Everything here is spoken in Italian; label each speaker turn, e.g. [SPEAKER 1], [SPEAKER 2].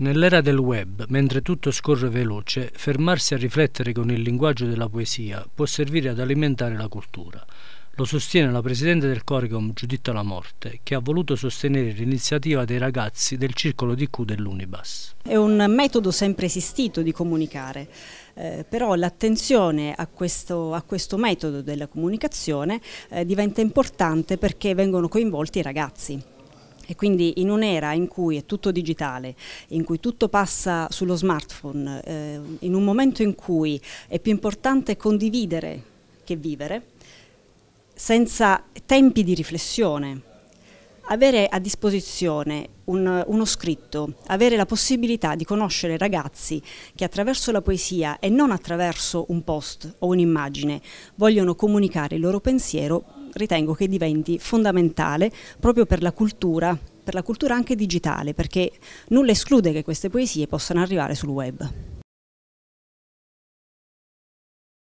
[SPEAKER 1] Nell'era del web, mentre tutto scorre veloce, fermarsi a riflettere con il linguaggio della poesia può servire ad alimentare la cultura. Lo sostiene la presidente del Coricom Giuditta La Morte, che ha voluto sostenere l'iniziativa dei ragazzi del circolo di Q dell'Unibus.
[SPEAKER 2] È un metodo sempre esistito di comunicare, eh, però l'attenzione a, a questo, metodo della comunicazione eh, diventa importante perché vengono coinvolti i ragazzi. E quindi in un'era in cui è tutto digitale, in cui tutto passa sullo smartphone, eh, in un momento in cui è più importante condividere che vivere, senza tempi di riflessione, avere a disposizione un, uno scritto, avere la possibilità di conoscere ragazzi che attraverso la poesia e non attraverso un post o un'immagine vogliono comunicare il loro pensiero ritengo che diventi fondamentale proprio per la cultura, per la cultura anche digitale, perché nulla esclude che queste poesie possano arrivare sul web.